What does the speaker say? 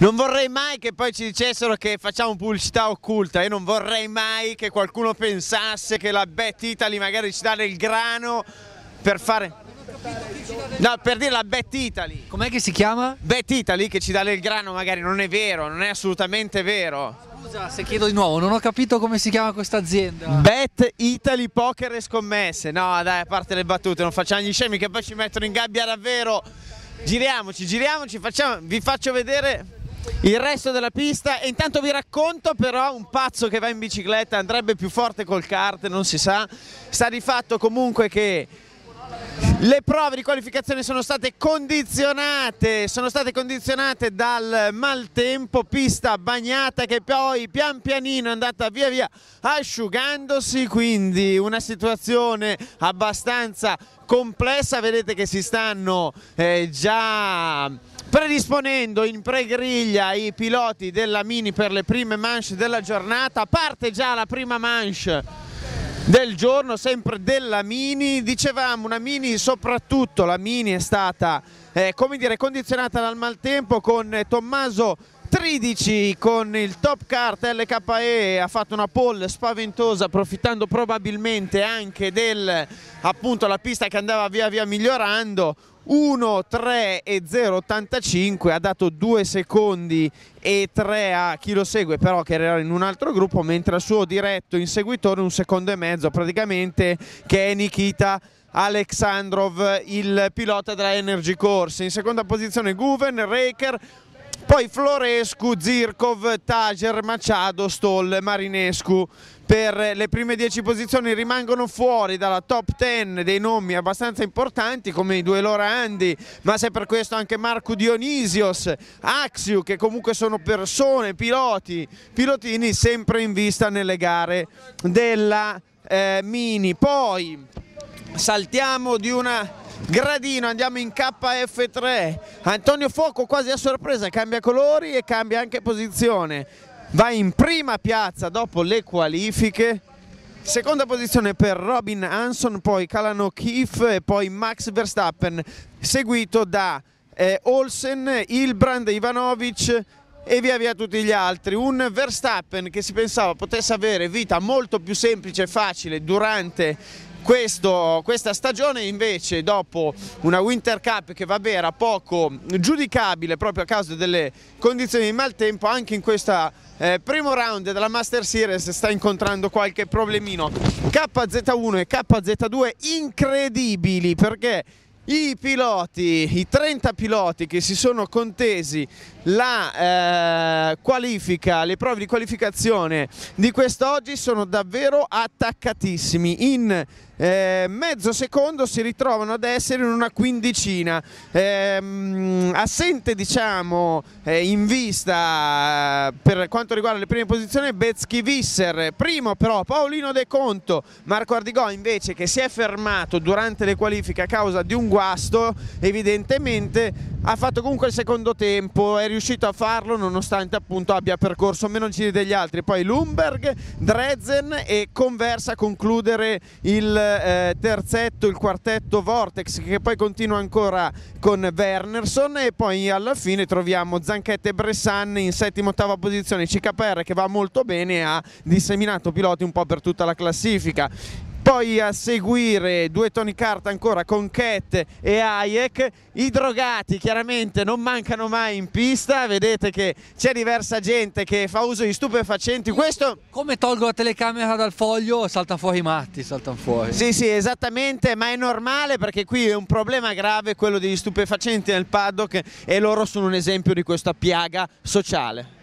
Non vorrei mai che poi ci dicessero che facciamo pubblicità occulta, io non vorrei mai che qualcuno pensasse che la Bet Italy magari ci dà del grano per fare... No, per dire la Bet Italy. Com'è che si chiama? Bet Italy che ci dà del grano magari, non è vero, non è assolutamente vero. Scusa, se chiedo di nuovo, non ho capito come si chiama questa azienda. Bet Italy Poker e Scommesse. No, dai, a parte le battute, non facciamo gli scemi che poi ci mettono in gabbia davvero. Giriamoci, giriamoci, facciamo, vi faccio vedere il resto della pista e intanto vi racconto però un pazzo che va in bicicletta andrebbe più forte col kart non si sa sta di fatto comunque che le prove di qualificazione sono state condizionate, sono state condizionate dal maltempo, pista bagnata che poi pian pianino è andata via via asciugandosi, quindi una situazione abbastanza complessa, vedete che si stanno eh, già predisponendo in pregriglia i piloti della Mini per le prime manche della giornata, parte già la prima manche del giorno, sempre della Mini. Dicevamo una Mini soprattutto, la Mini è stata eh, come dire, condizionata dal maltempo con Tommaso 13 con il top kart LKE ha fatto una pole spaventosa approfittando probabilmente anche della pista che andava via via migliorando 1-3 e 0,85 ha dato 2 secondi e 3 a chi lo segue però che era in un altro gruppo mentre al suo diretto inseguitore un secondo e mezzo praticamente che è Nikita Alexandrov il pilota della Energy Corse in seconda posizione Guven, Raker poi Florescu, Zirkov, Tager, Machado, Stoll, Marinescu per le prime dieci posizioni rimangono fuori dalla top ten dei nomi abbastanza importanti come i due Lorandi, ma se per questo anche Marco Dionisios, Axiu che comunque sono persone, piloti, pilotini sempre in vista nelle gare della eh, Mini. Poi saltiamo di una gradino andiamo in KF3 Antonio Fuoco quasi a sorpresa cambia colori e cambia anche posizione va in prima piazza dopo le qualifiche Seconda posizione per Robin Hanson, poi Calano Kiff e poi Max Verstappen, seguito da eh, Olsen, Ilbrand, Ivanovic e via via tutti gli altri. Un Verstappen che si pensava potesse avere vita molto più semplice e facile durante questo, questa stagione invece dopo una Winter Cup che va bene era poco giudicabile proprio a causa delle condizioni di maltempo anche in questo eh, primo round della Master Series sta incontrando qualche problemino KZ1 e KZ2 incredibili perché i piloti, i 30 piloti che si sono contesi la eh, qualifica, le prove di qualificazione di quest'oggi sono davvero attaccatissimi. In eh, mezzo secondo si ritrovano ad essere in una quindicina. Eh, assente, diciamo, eh, in vista eh, per quanto riguarda le prime posizioni, Bezchi Visser, primo però Paolino De Conto, Marco Ardigò invece che si è fermato durante le qualifiche a causa di un guadagno guasto evidentemente ha fatto comunque il secondo tempo è riuscito a farlo nonostante appunto abbia percorso meno giri degli altri poi Lumberg, Drezen e Conversa a concludere il eh, terzetto, il quartetto Vortex che poi continua ancora con Wernerson e poi alla fine troviamo Zanchette e Bressan in settima ottava posizione CKR che va molto bene e ha disseminato piloti un po' per tutta la classifica poi a seguire due Tony Kart ancora con Cat e Hayek, i drogati chiaramente non mancano mai in pista, vedete che c'è diversa gente che fa uso di stupefacenti, questo... Come tolgo la telecamera dal foglio salta fuori i matti, saltano fuori. Sì sì esattamente, ma è normale perché qui è un problema grave quello degli stupefacenti nel paddock e loro sono un esempio di questa piaga sociale.